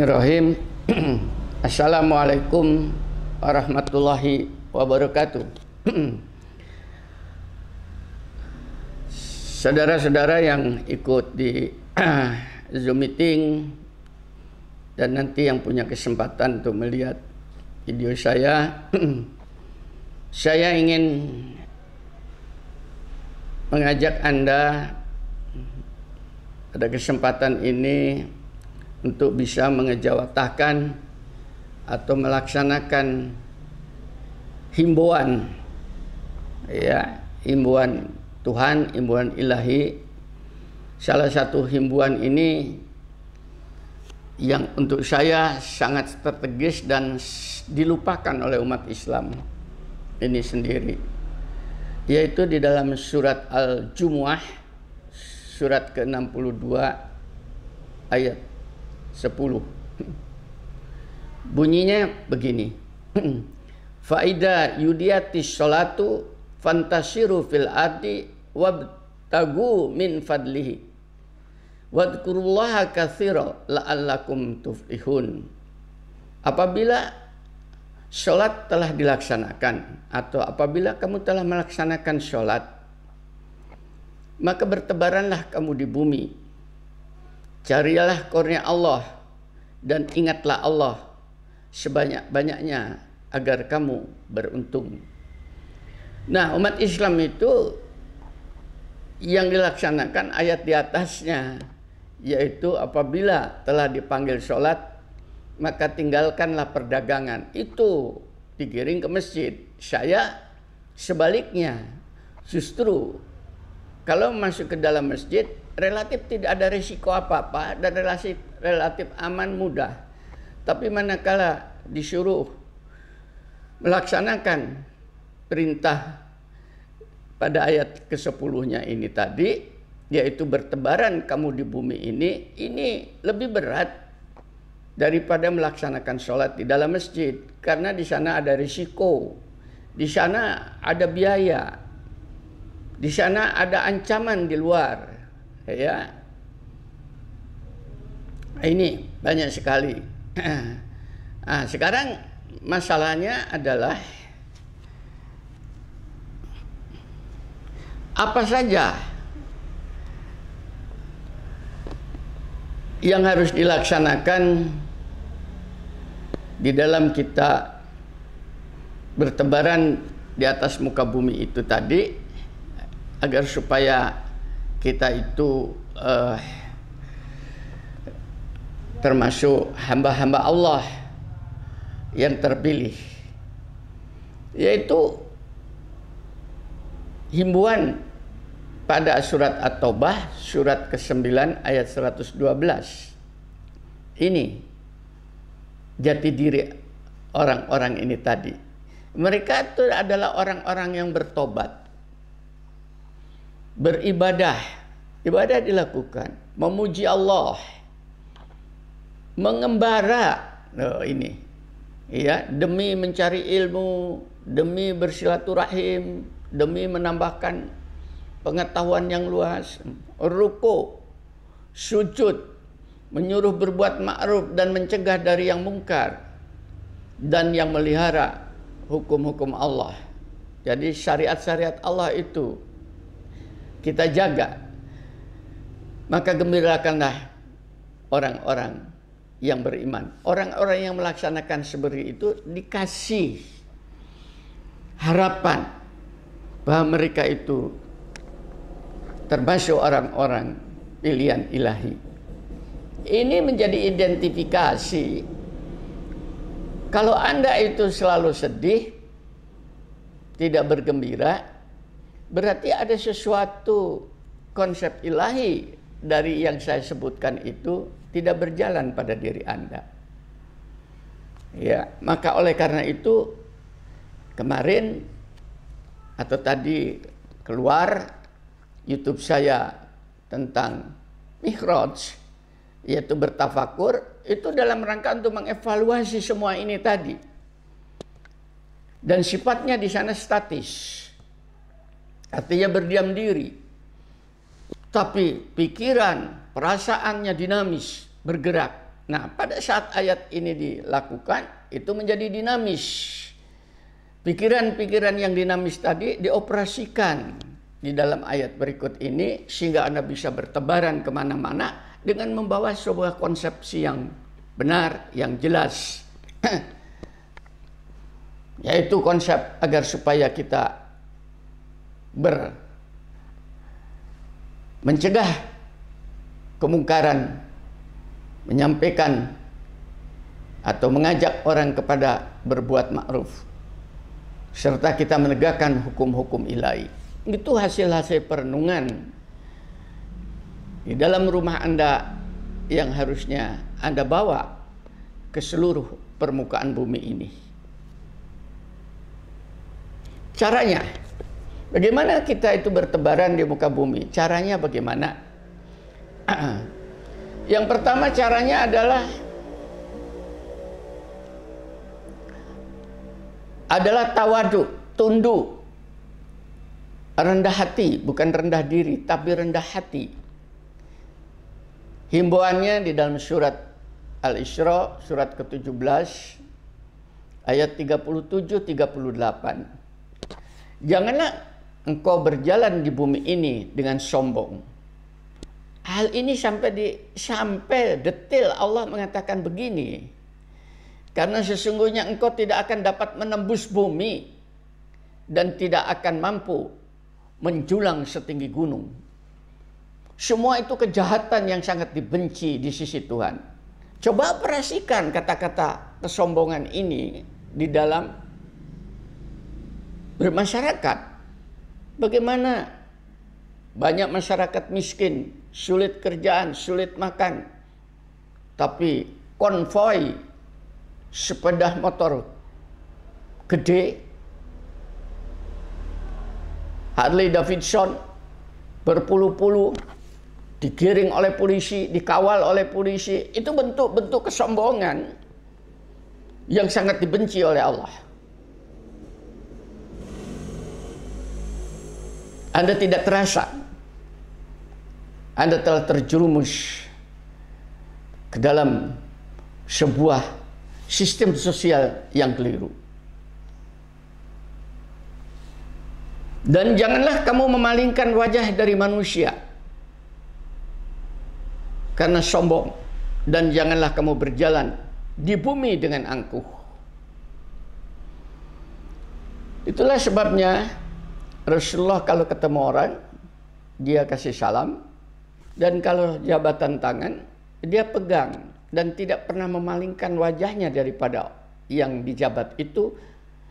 Bismillahirrahmanirrahim. Assalamualaikum warahmatullahi wabarakatuh. Saudara-saudara yang ikut di Zoom meeting dan nanti yang punya kesempatan untuk melihat video saya, saya ingin mengajak Anda pada kesempatan ini untuk bisa mengejawatahkan atau melaksanakan himbauan ya himbauan Tuhan himbauan ilahi salah satu himbauan ini yang untuk saya sangat strategis dan dilupakan oleh umat Islam ini sendiri yaitu di dalam surat Al-Jumuah surat ke-62 ayat sepuluh. Bunyinya begini. Faida yudiatis sholatu fantasiru fil ardi wabtagu min fadlihi. Wadkurullaha kathira la'allakum tuflihun. Apabila sholat telah dilaksanakan atau apabila kamu telah melaksanakan sholat, maka bertebaranlah kamu di bumi Carilah kurnia Allah dan ingatlah Allah sebanyak-banyaknya agar kamu beruntung. Nah, umat Islam itu yang dilaksanakan ayat di atasnya yaitu apabila telah dipanggil sholat maka tinggalkanlah perdagangan itu digiring ke masjid saya sebaliknya justru kalau masuk ke dalam masjid relatif tidak ada risiko apa-apa dan relatif relatif aman mudah. Tapi manakala disuruh melaksanakan perintah pada ayat kesepuluhnya ini tadi yaitu bertebaran kamu di bumi ini ini lebih berat daripada melaksanakan sholat di dalam masjid karena di sana ada risiko di sana ada biaya di sana ada ancaman di luar ya ini banyak sekali nah, sekarang masalahnya adalah apa saja yang harus dilaksanakan di dalam kita bertebaran di atas muka bumi itu tadi agar supaya kita itu uh, termasuk hamba-hamba Allah yang terpilih yaitu himbuan pada surat At-Taubah surat ke-9 ayat 112 ini jati diri orang-orang ini tadi mereka itu adalah orang-orang yang bertobat beribadah, ibadah dilakukan, memuji Allah, mengembara, oh, ini, ya demi mencari ilmu, demi bersilaturahim, demi menambahkan pengetahuan yang luas, ruko, sujud, menyuruh berbuat ma'ruf dan mencegah dari yang mungkar dan yang melihara hukum-hukum Allah. Jadi syariat-syariat Allah itu kita jaga, maka gembirakanlah orang-orang yang beriman. Orang-orang yang melaksanakan seperti itu dikasih harapan bahwa mereka itu termasuk orang-orang pilihan ilahi. Ini menjadi identifikasi. Kalau Anda itu selalu sedih, tidak bergembira, Berarti ada sesuatu konsep ilahi dari yang saya sebutkan itu tidak berjalan pada diri Anda. Ya, maka oleh karena itu kemarin atau tadi keluar YouTube saya tentang mikroj yaitu bertafakur itu dalam rangka untuk mengevaluasi semua ini tadi. Dan sifatnya di sana statis Artinya berdiam diri. Tapi pikiran, perasaannya dinamis, bergerak. Nah, pada saat ayat ini dilakukan, itu menjadi dinamis. Pikiran-pikiran yang dinamis tadi dioperasikan di dalam ayat berikut ini sehingga Anda bisa bertebaran kemana-mana dengan membawa sebuah konsepsi yang benar, yang jelas. Yaitu konsep agar supaya kita ber mencegah kemungkaran, menyampaikan atau mengajak orang kepada berbuat ma'ruf serta kita menegakkan hukum-hukum ilahi. Itu hasil-hasil perenungan di dalam rumah Anda yang harusnya Anda bawa ke seluruh permukaan bumi ini. Caranya, Bagaimana kita itu bertebaran di muka bumi? Caranya bagaimana? Yang pertama caranya adalah adalah tawadu, tunduk, rendah hati, bukan rendah diri, tapi rendah hati. Himbauannya di dalam surat Al-Isra, surat ke-17, ayat 37-38. Janganlah engkau berjalan di bumi ini dengan sombong. Hal ini sampai di sampai detail Allah mengatakan begini. Karena sesungguhnya engkau tidak akan dapat menembus bumi dan tidak akan mampu menjulang setinggi gunung. Semua itu kejahatan yang sangat dibenci di sisi Tuhan. Coba perasikan kata-kata kesombongan ini di dalam bermasyarakat Bagaimana banyak masyarakat miskin, sulit kerjaan, sulit makan. Tapi konvoi sepeda motor gede Harley Davidson berpuluh-puluh digiring oleh polisi, dikawal oleh polisi. Itu bentuk-bentuk kesombongan yang sangat dibenci oleh Allah. Anda tidak terasa. Anda telah terjerumus ke dalam sebuah sistem sosial yang keliru. Dan janganlah kamu memalingkan wajah dari manusia karena sombong dan janganlah kamu berjalan di bumi dengan angkuh. Itulah sebabnya Rasulullah kalau ketemu orang dia kasih salam dan kalau jabatan tangan dia pegang dan tidak pernah memalingkan wajahnya daripada yang dijabat itu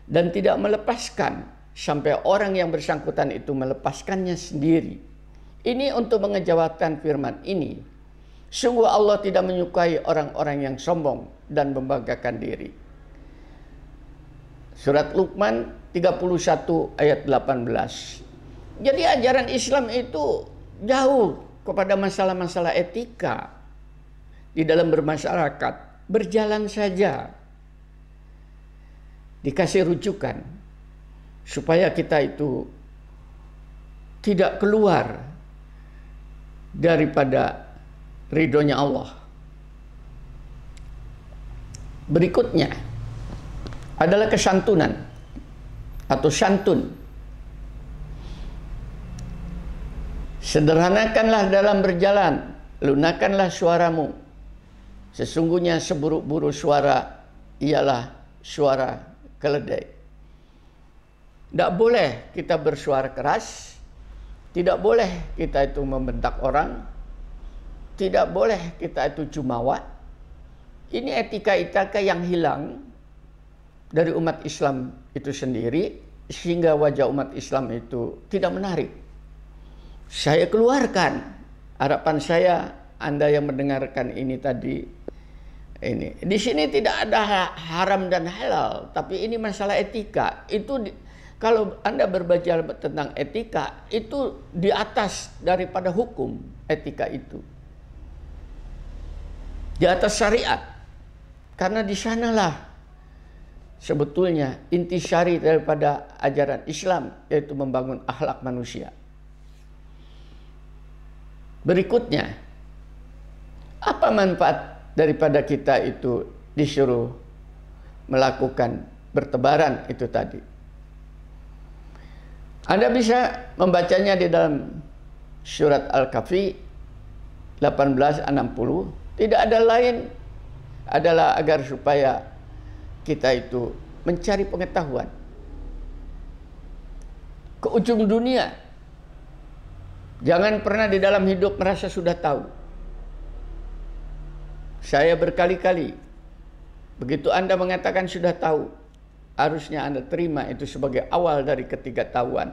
dan tidak melepaskan sampai orang yang bersangkutan itu melepaskannya sendiri. Ini untuk mengejawatkan firman ini. Sungguh Allah tidak menyukai orang-orang yang sombong dan membanggakan diri. Surat Luqman 31 ayat 18. Jadi ajaran Islam itu jauh kepada masalah-masalah etika di dalam bermasyarakat. Berjalan saja. Dikasih rujukan supaya kita itu tidak keluar daripada ridhonya Allah. Berikutnya, adalah kesantunan atau santun. Sederhanakanlah dalam berjalan, lunakanlah suaramu. Sesungguhnya seburuk-buruk suara ialah suara keledai. Tidak boleh kita bersuara keras, tidak boleh kita itu membentak orang, tidak boleh kita itu jumawa. Ini etika-etika yang hilang dari umat Islam itu sendiri sehingga wajah umat Islam itu tidak menarik. Saya keluarkan harapan saya Anda yang mendengarkan ini tadi ini. Di sini tidak ada haram dan halal, tapi ini masalah etika. Itu di, kalau Anda berbaca tentang etika, itu di atas daripada hukum etika itu. Di atas syariat. Karena di sanalah sebetulnya inti syari daripada ajaran Islam yaitu membangun akhlak manusia. Berikutnya, apa manfaat daripada kita itu disuruh melakukan bertebaran itu tadi? Anda bisa membacanya di dalam surat Al-Kahfi 1860. Tidak ada lain adalah agar supaya kita itu mencari pengetahuan ke ujung dunia. Jangan pernah di dalam hidup merasa sudah tahu. Saya berkali-kali begitu Anda mengatakan sudah tahu, harusnya Anda terima itu sebagai awal dari ketiga ketidaktahuan.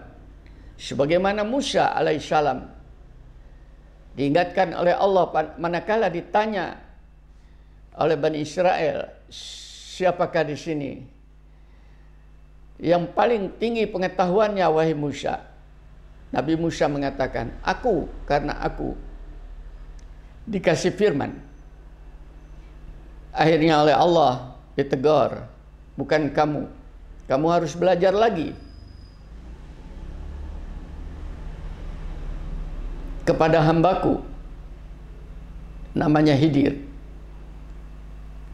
Sebagaimana Musa alaihissalam diingatkan oleh Allah manakala ditanya oleh Bani Israel siapakah di sini yang paling tinggi pengetahuannya wahai Musa. Nabi Musa mengatakan, "Aku karena aku dikasih firman." Akhirnya oleh Allah ditegur, "Bukan kamu. Kamu harus belajar lagi." kepada hambaku namanya Hidir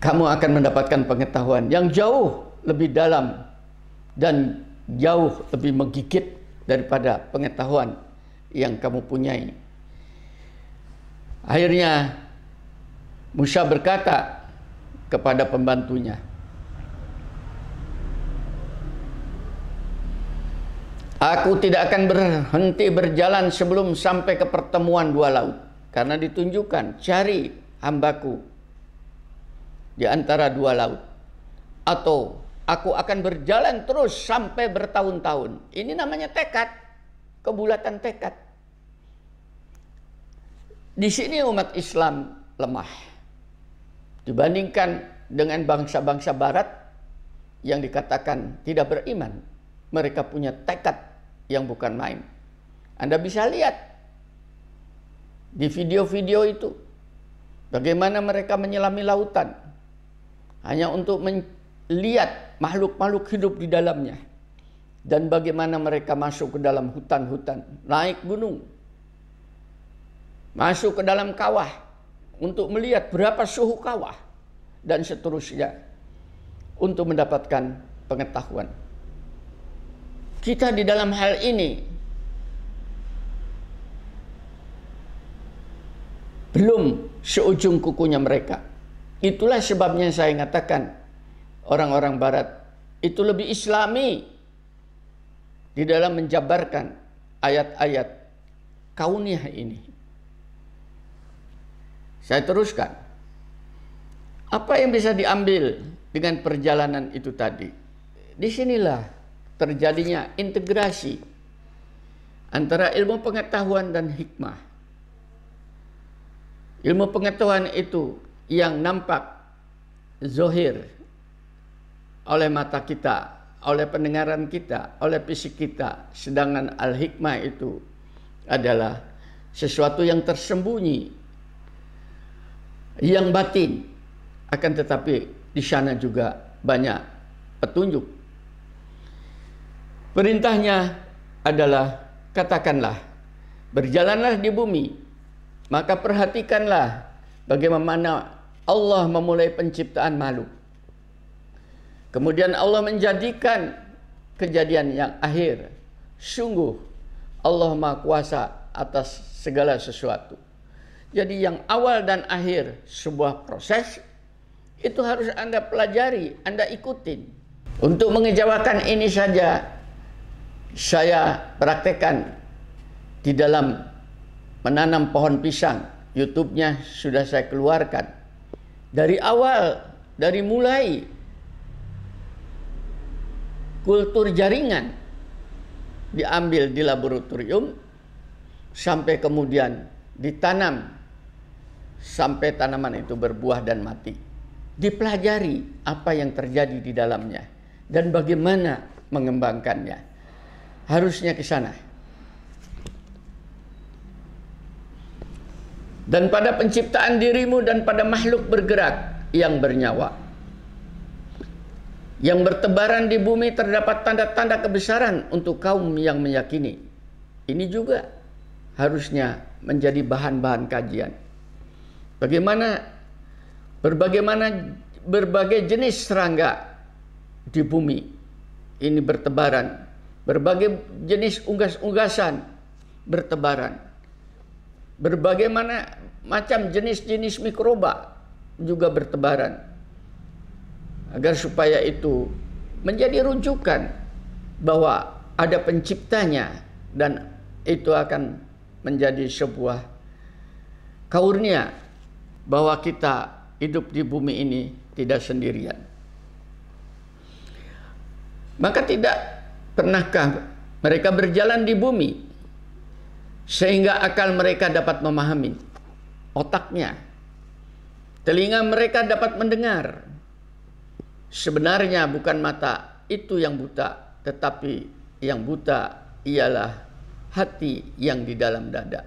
kamu akan mendapatkan pengetahuan yang jauh lebih dalam dan jauh lebih menggigit daripada pengetahuan yang kamu punyai. Akhirnya Musa berkata kepada pembantunya, Aku tidak akan berhenti berjalan sebelum sampai ke pertemuan dua laut. Karena ditunjukkan, cari hambaku di antara dua laut. Atau aku akan berjalan terus sampai bertahun-tahun. Ini namanya tekad, kebulatan tekad. Di sini umat Islam lemah. Dibandingkan dengan bangsa-bangsa barat yang dikatakan tidak beriman, mereka punya tekad yang bukan main. Anda bisa lihat di video-video itu bagaimana mereka menyelami lautan, hanya untuk melihat makhluk-makhluk hidup di dalamnya dan bagaimana mereka masuk ke dalam hutan-hutan, naik gunung, masuk ke dalam kawah untuk melihat berapa suhu kawah dan seterusnya untuk mendapatkan pengetahuan. Kita di dalam hal ini belum seujung kukunya mereka. Itulah sebabnya saya mengatakan orang-orang barat itu lebih islami di dalam menjabarkan ayat-ayat kauniyah ini. Saya teruskan. Apa yang bisa diambil dengan perjalanan itu tadi? Disinilah terjadinya integrasi antara ilmu pengetahuan dan hikmah. Ilmu pengetahuan itu yang nampak zohir oleh mata kita, oleh pendengaran kita, oleh fisik kita. Sedangkan al-hikmah itu adalah sesuatu yang tersembunyi, yang batin. Akan tetapi di sana juga banyak petunjuk. Perintahnya adalah katakanlah, berjalanlah di bumi, maka perhatikanlah bagaimana Allah memulai penciptaan makhluk. Kemudian Allah menjadikan kejadian yang akhir. Sungguh Allah Maha Kuasa atas segala sesuatu. Jadi yang awal dan akhir sebuah proses itu harus Anda pelajari, Anda ikutin. Untuk mengejawakan ini saja saya praktekkan di dalam menanam pohon pisang YouTube-nya sudah saya keluarkan. Dari awal, dari mulai kultur jaringan diambil di laboratorium sampai kemudian ditanam sampai tanaman itu berbuah dan mati. Dipelajari apa yang terjadi di dalamnya dan bagaimana mengembangkannya. Harusnya ke sana. dan pada penciptaan dirimu dan pada makhluk bergerak yang bernyawa. Yang bertebaran di bumi terdapat tanda-tanda kebesaran untuk kaum yang meyakini. Ini juga harusnya menjadi bahan-bahan kajian. Bagaimana berbagaimana berbagai jenis serangga di bumi ini bertebaran, berbagai jenis unggas-unggasan bertebaran Berbagai mana macam jenis-jenis mikroba juga bertebaran. Agar supaya itu menjadi rujukan bahwa ada penciptanya dan itu akan menjadi sebuah kaurnia bahwa kita hidup di bumi ini tidak sendirian. Maka tidak pernahkah mereka berjalan di bumi sehingga akal mereka dapat memahami otaknya telinga mereka dapat mendengar sebenarnya bukan mata itu yang buta tetapi yang buta ialah hati yang di dalam dada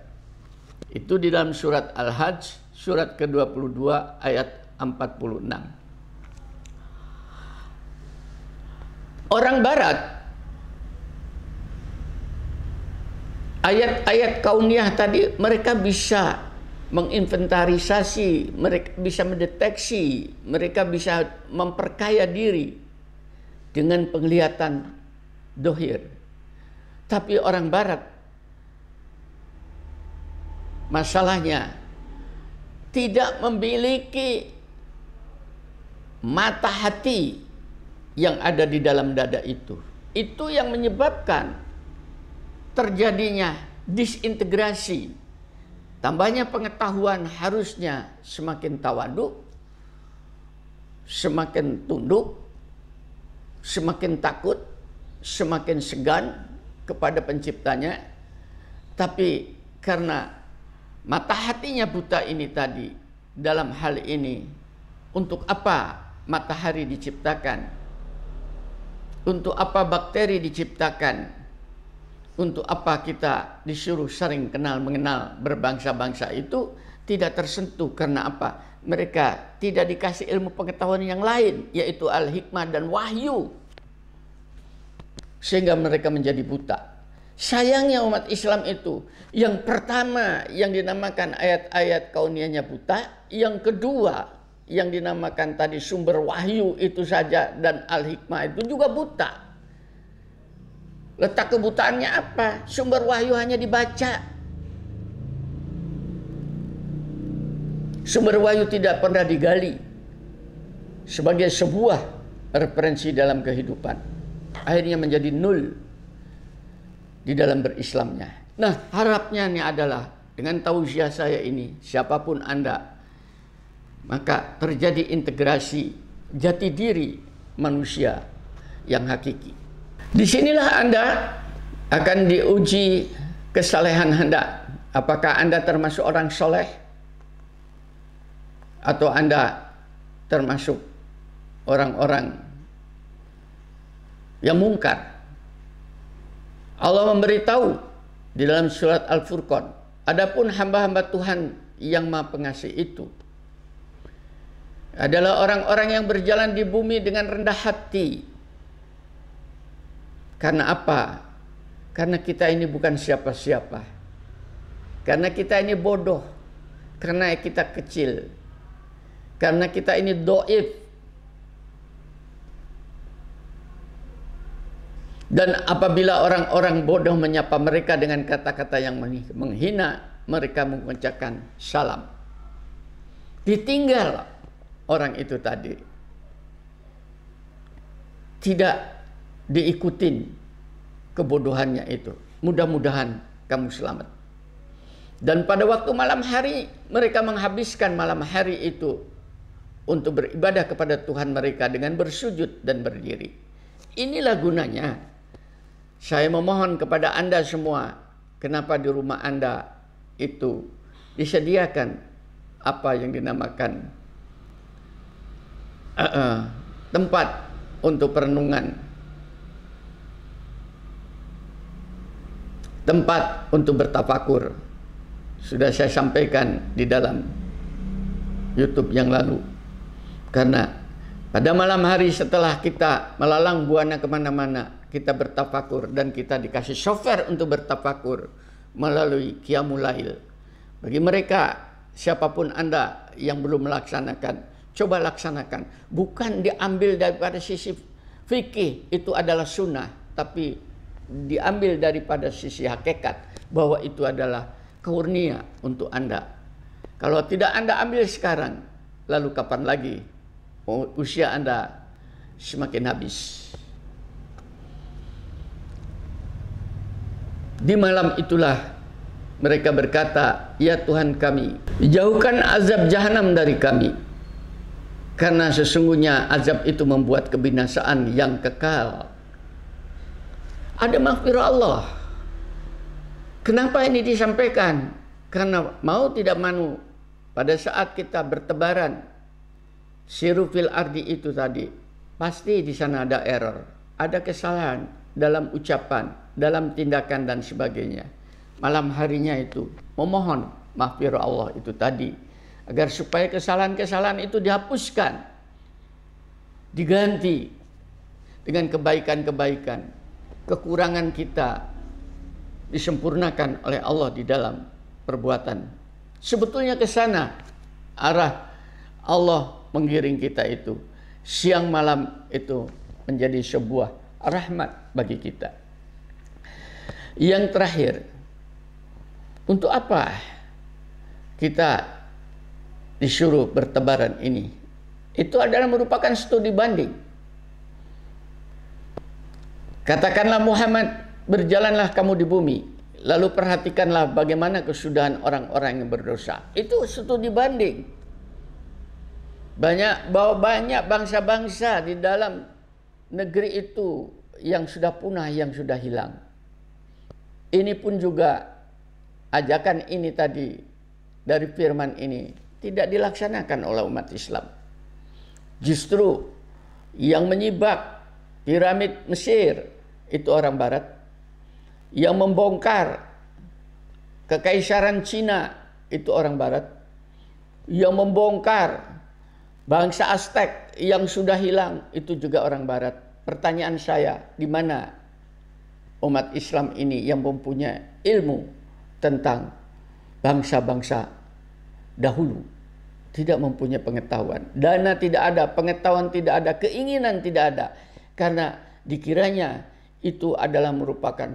itu di dalam surat Al-Hajj surat ke-22 ayat 46 Orang barat ayat-ayat kauniyah tadi mereka bisa menginventarisasi, mereka bisa mendeteksi, mereka bisa memperkaya diri dengan penglihatan dohir. Tapi orang barat masalahnya tidak memiliki mata hati yang ada di dalam dada itu. Itu yang menyebabkan terjadinya disintegrasi, tambahnya pengetahuan harusnya semakin tawaduk, semakin tunduk, semakin takut, semakin segan kepada penciptanya. Tapi karena mata hatinya buta ini tadi dalam hal ini untuk apa matahari diciptakan? Untuk apa bakteri diciptakan? untuk apa kita disuruh sering kenal mengenal berbangsa-bangsa itu tidak tersentuh karena apa? Mereka tidak dikasih ilmu pengetahuan yang lain yaitu al-hikmah dan wahyu. Sehingga mereka menjadi buta. Sayangnya umat Islam itu yang pertama yang dinamakan ayat-ayat kauniannya buta, yang kedua yang dinamakan tadi sumber wahyu itu saja dan al-hikmah itu juga buta. Letak kebutaannya apa? Sumber wahyu hanya dibaca. Sumber wahyu tidak pernah digali sebagai sebuah referensi dalam kehidupan. Akhirnya menjadi nul di dalam berislamnya. Nah, harapnya ini adalah dengan tausiah saya ini, siapapun Anda, maka terjadi integrasi jati diri manusia yang hakiki. Disinilah Anda akan diuji kesalehan Anda. Apakah Anda termasuk orang soleh? Atau Anda termasuk orang-orang yang mungkar? Allah memberitahu di dalam surat Al-Furqan. Adapun hamba-hamba Tuhan yang maha pengasih itu adalah orang-orang yang berjalan di bumi dengan rendah hati karena apa? Karena kita ini bukan siapa-siapa. Karena kita ini bodoh. Karena kita kecil. Karena kita ini doif. Dan apabila orang-orang bodoh menyapa mereka dengan kata-kata yang menghina, mereka mengucapkan salam. Ditinggal orang itu tadi. Tidak diikutin kebodohannya itu. Mudah-mudahan kamu selamat. Dan pada waktu malam hari mereka menghabiskan malam hari itu untuk beribadah kepada Tuhan mereka dengan bersujud dan berdiri. Inilah gunanya. Saya memohon kepada Anda semua, kenapa di rumah Anda itu disediakan apa yang dinamakan uh, uh, tempat untuk perenungan tempat untuk bertafakur sudah saya sampaikan di dalam YouTube yang lalu karena pada malam hari setelah kita melalang buana kemana-mana kita bertafakur dan kita dikasih software untuk bertafakur melalui Qiyamulail bagi mereka siapapun anda yang belum melaksanakan coba laksanakan bukan diambil daripada sisi fikih itu adalah sunnah tapi diambil daripada sisi hakikat bahwa itu adalah kurnia untuk Anda. Kalau tidak Anda ambil sekarang, lalu kapan lagi usia Anda semakin habis? Di malam itulah mereka berkata, "Ya Tuhan kami, jauhkan azab jahanam dari kami." Karena sesungguhnya azab itu membuat kebinasaan yang kekal. Ada maghfirah Allah. Kenapa ini disampaikan? Karena mau tidak mau pada saat kita bertebaran sirufil ardi itu tadi pasti di sana ada error, ada kesalahan dalam ucapan, dalam tindakan dan sebagainya. Malam harinya itu memohon maghfirah Allah itu tadi agar supaya kesalahan-kesalahan itu dihapuskan diganti dengan kebaikan-kebaikan kekurangan kita disempurnakan oleh Allah di dalam perbuatan. Sebetulnya ke sana arah Allah menggiring kita itu. Siang malam itu menjadi sebuah rahmat bagi kita. Yang terakhir, untuk apa kita disuruh bertebaran ini? Itu adalah merupakan studi banding Katakanlah Muhammad, berjalanlah kamu di bumi, lalu perhatikanlah bagaimana kesudahan orang-orang yang berdosa. Itu studi banding. Banyak bahwa banyak bangsa-bangsa di dalam negeri itu yang sudah punah, yang sudah hilang. Ini pun juga ajakan ini tadi dari firman ini tidak dilaksanakan oleh umat Islam. Justru yang menyibak piramid Mesir itu orang barat yang membongkar kekaisaran Cina itu orang barat yang membongkar bangsa Aztek yang sudah hilang itu juga orang barat pertanyaan saya di mana umat Islam ini yang mempunyai ilmu tentang bangsa-bangsa dahulu tidak mempunyai pengetahuan. Dana tidak ada, pengetahuan tidak ada, keinginan tidak ada. Karena dikiranya itu adalah merupakan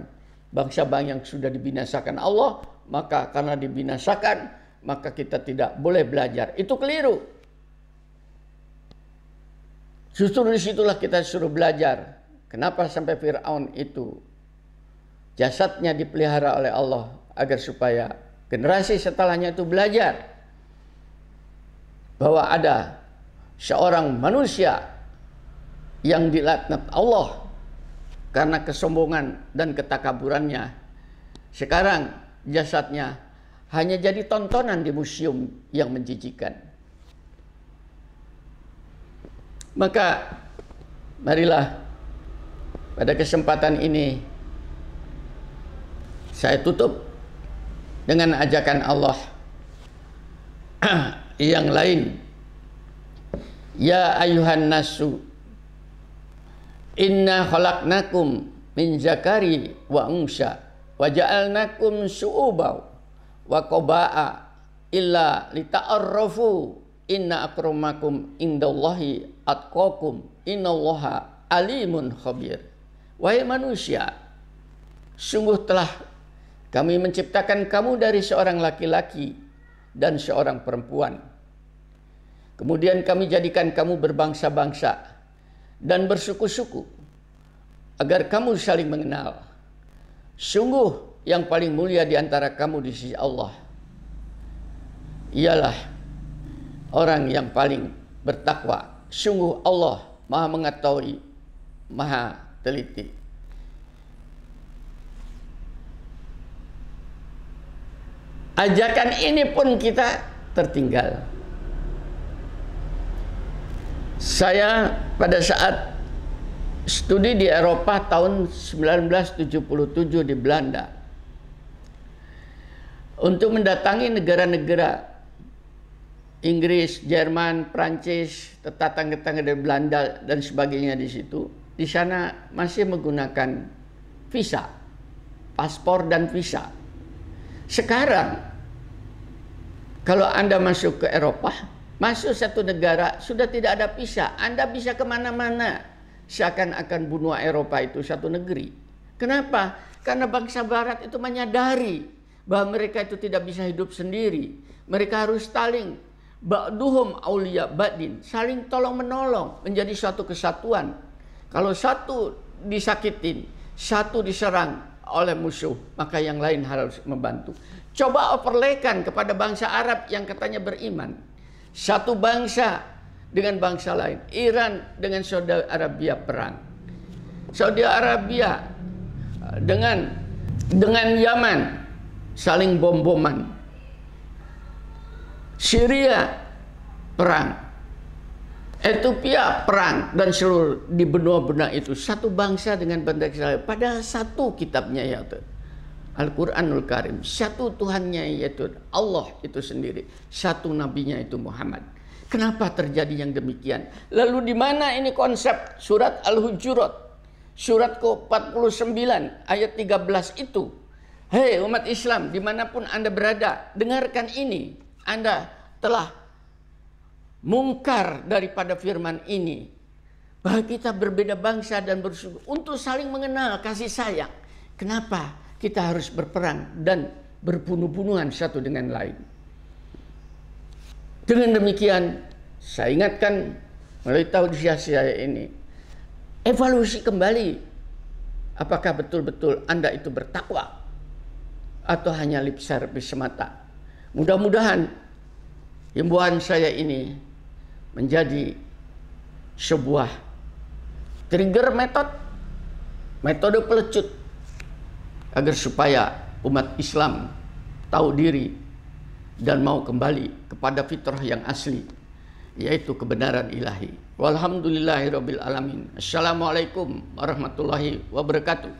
bangsa-bangsa yang sudah dibinasakan Allah, maka karena dibinasakan, maka kita tidak boleh belajar. Itu keliru. Justru disitulah kita suruh belajar. Kenapa sampai Fir'aun itu jasadnya dipelihara oleh Allah agar supaya generasi setelahnya itu belajar bahwa ada seorang manusia yang dilaknat Allah karena kesombongan dan ketakaburannya. Sekarang jasadnya hanya jadi tontonan di museum yang menjijikan. Maka marilah pada kesempatan ini saya tutup dengan ajakan Allah yang lain. Ya ayuhan nasu Inna khalaqnakum min zakari wa unsa wa ja'alnakum su'ubaw wa qaba'a illa lita'arrafu inna akramakum indallahi atqakum innallaha alimun khabir wahai manusia sungguh telah kami menciptakan kamu dari seorang laki-laki dan seorang perempuan kemudian kami jadikan kamu berbangsa-bangsa dan bersuku-suku agar kamu saling mengenal. Sungguh yang paling mulia di antara kamu di sisi Allah ialah orang yang paling bertakwa. Sungguh Allah Maha mengetahui, Maha teliti. Ajakan ini pun kita tertinggal. Saya pada saat studi di Eropa tahun 1977 di Belanda untuk mendatangi negara-negara Inggris, Jerman, Prancis, tetangga-tetangga dari Belanda dan sebagainya di situ. Di sana masih menggunakan visa, paspor dan visa. Sekarang kalau Anda masuk ke Eropa, Masuk satu negara sudah tidak ada pisah, Anda bisa kemana-mana. Seakan-akan bunuh Eropa itu satu negeri. Kenapa? Karena bangsa Barat itu menyadari bahwa mereka itu tidak bisa hidup sendiri. Mereka harus saling ba'duhum aulia badin, saling tolong menolong menjadi suatu kesatuan. Kalau satu disakitin, satu diserang oleh musuh, maka yang lain harus membantu. Coba overlaykan kepada bangsa Arab yang katanya beriman satu bangsa dengan bangsa lain. Iran dengan Saudi Arabia perang. Saudi Arabia eh, dengan dengan Yaman saling bom-boman. Syria perang. Ethiopia perang dan seluruh di benua-benua itu satu bangsa dengan bangsa lain. pada satu kitabnya ya tuh. Al-Quranul Karim. Satu Tuhannya yaitu Allah itu sendiri. Satu nabinya itu Muhammad. Kenapa terjadi yang demikian? Lalu di mana ini konsep surat Al-Hujurat? Surat ke-49 ayat 13 itu. Hei umat Islam, dimanapun Anda berada, dengarkan ini. Anda telah mungkar daripada firman ini. Bahwa kita berbeda bangsa dan bersyukur untuk saling mengenal kasih sayang. Kenapa? kita harus berperang dan berbunuh-bunuhan satu dengan lain. Dengan demikian, saya ingatkan melalui tausiah saya ini, evaluasi kembali apakah betul-betul Anda itu bertakwa atau hanya lip service semata. Mudah-mudahan himbauan saya ini menjadi sebuah trigger metode, metode pelecut agar supaya umat Islam tahu diri dan mau kembali kepada fitrah yang asli yaitu kebenaran ilahi. Walhamdulillahirabbil alamin. Assalamualaikum warahmatullahi wabarakatuh.